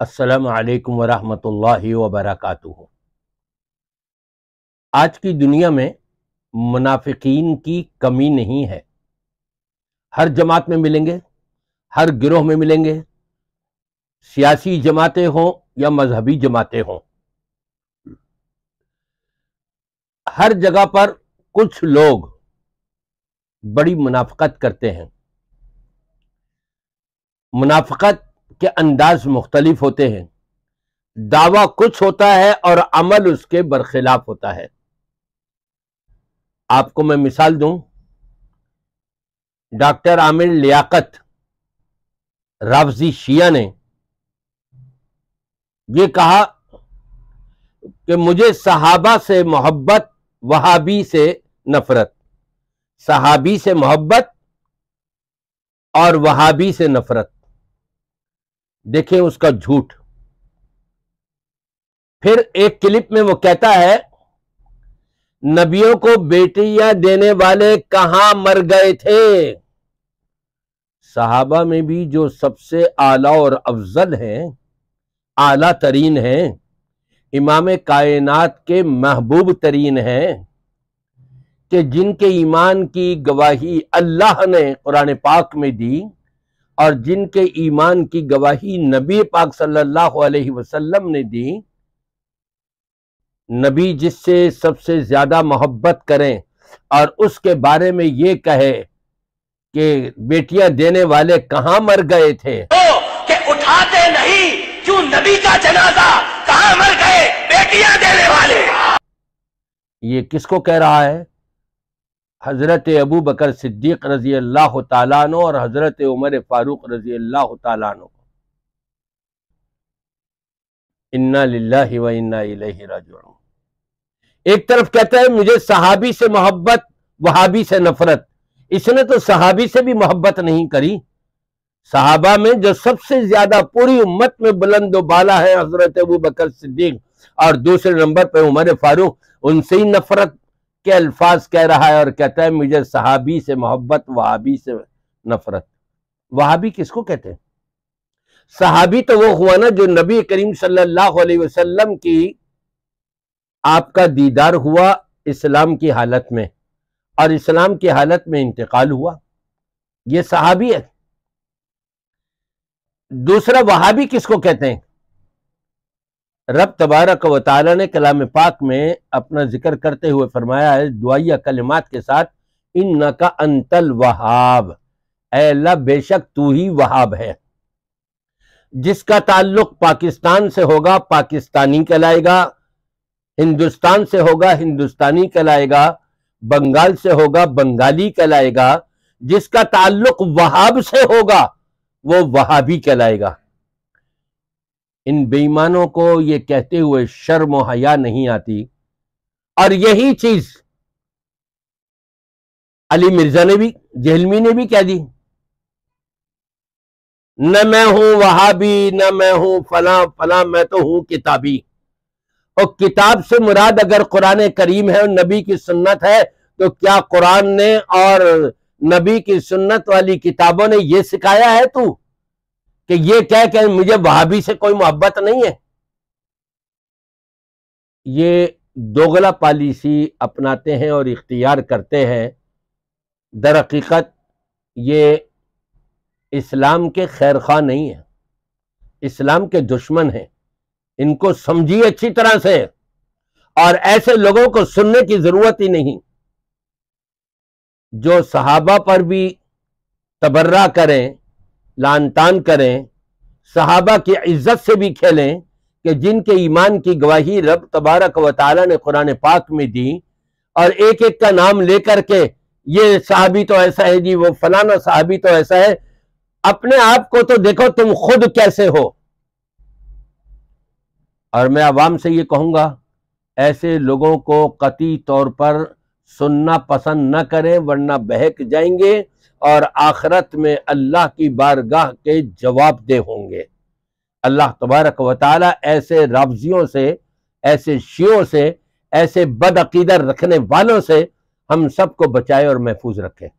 असलकम वरहमल वबरक आज की दुनिया में मुनाफिकीन की कमी नहीं है हर जमात में मिलेंगे हर गिरोह में मिलेंगे सियासी जमातें हों या मजहबी जमातें हों हर जगह पर कुछ लोग बड़ी मुनाफ़त करते हैं मुनाफ़त के अंदाज मुख्तलिफ होते हैं दावा कुछ होता है और अमल उसके बरखिलाफ होता है आपको मैं मिसाल दूं डॉक्टर आमिर लियाकत रावजी शिया ने यह कहा कि मुझे सहाबा से मोहब्बत वहाबी से नफरत सहाबी से मोहब्बत और वहाबी से नफरत देखें उसका झूठ फिर एक क्लिप में वो कहता है नबियों को बेटियां देने वाले कहां मर गए थे साहबा में भी जो सबसे आला और अफजल हैं आला तरीन हैं इमाम कायनात के महबूब तरीन हैं कि जिनके ईमान की गवाही अल्लाह ने कुरान पाक में दी और जिनके ईमान की गवाही नबी पाक सल्लल्लाहु अलैहि वसल्लम ने दी नबी जिससे सबसे ज़्यादा मोहब्बत करें और उसके बारे में ये कहे कि बेटियां देने वाले कहाँ मर गए थे तो के उठाते नहीं क्यों नबी का जनाजा कहाँ मर गए बेटियां देने वाले ये किसको कह रहा है हज़रत अबू बकर सिद्दीक रज़ी अल्लाह तु और हज़रत उमर फ़ारूक रज़ी अल्लाह तु इन्ना व इन्ना एक तरफ कहता है मुझे सहाबी से मोहब्बत वहाबी से नफरत इसने तो सहाबी से भी मोहब्बत नहीं करी सहाबा में जो सबसे ज्यादा पूरी उम्मत में बुलंद बाला है हजरत अबू बकर सिद्दीक और दूसरे नंबर पर उमर फारूक उनसे ही नफरत के अल्फाज कह रहा है और कहता है मुझे सहाबी से मोहब्बत वहाबी से नफरत वहाबी किसको कहते हैं सहाबी तो वो हुआ ना जो नबी करीम सल्लल्लाहु अलैहि वसल्लम की आपका दीदार हुआ इस्लाम की हालत में और इस्लाम की हालत में इंतकाल हुआ ये सहाबी है दूसरा वहाबी किसको कहते हैं रब तबारक व ताली ने कलाम पाक में अपना जिक्र करते हुए फरमाया है दुआया कलिमात के साथ इन न का अंतल वहाब अल्लाह बेशक तू ही वहाब है जिसका ताल्लुक पाकिस्तान से होगा पाकिस्तानी कहलाएगा हिंदुस्तान से होगा हिंदुस्तानी कहलाएगा बंगाल से होगा बंगाली कहलाएगा जिसका ताल्लुक वहाब से होगा वो वहाबी कहलाएगा इन बेईमानों को ये कहते हुए शर्म हया नहीं आती और यही चीज अली मिर्जा ने भी जहलमी ने भी कह दी न मैं हूं वहाबी न मैं हूं फला फला मैं तो हूं किताबी और किताब से मुराद अगर कुरान करीम है और नबी की सुन्नत है तो क्या कुरान ने और नबी की सुन्नत वाली किताबों ने यह सिखाया है तू कि ये कह के मुझे वहाबी से कोई मोहब्बत नहीं है ये दोगला पॉलिसी अपनाते हैं और इख्तियार करते हैं दर हकीकत ये इस्लाम के खैर खा नहीं है इस्लाम के दुश्मन हैं इनको समझिए अच्छी तरह से और ऐसे लोगों को सुनने की जरूरत ही नहीं जो सहाबा पर भी तबर्रा करें लान तान करें सहाबा की इज्जत से भी खेलें कि जिनके ईमान की गवाही रब तबारक व ने कुरान पाक में दी और एक एक का नाम लेकर के ये साहबी तो ऐसा है जी वो फलाना साहबी तो ऐसा है अपने आप को तो देखो तुम खुद कैसे हो और मैं आवाम से ये कहूंगा ऐसे लोगों को कती तौर पर सुनना पसंद न करें वरना बहक जाएंगे और आखरत में अल्लाह की बारगाह के जवाब दे होंगे अल्लाह तबारक वाली ऐसे रावजियों से ऐसे शियों से ऐसे बदअकीदर रखने वालों से हम सबको बचाए और महफूज रखें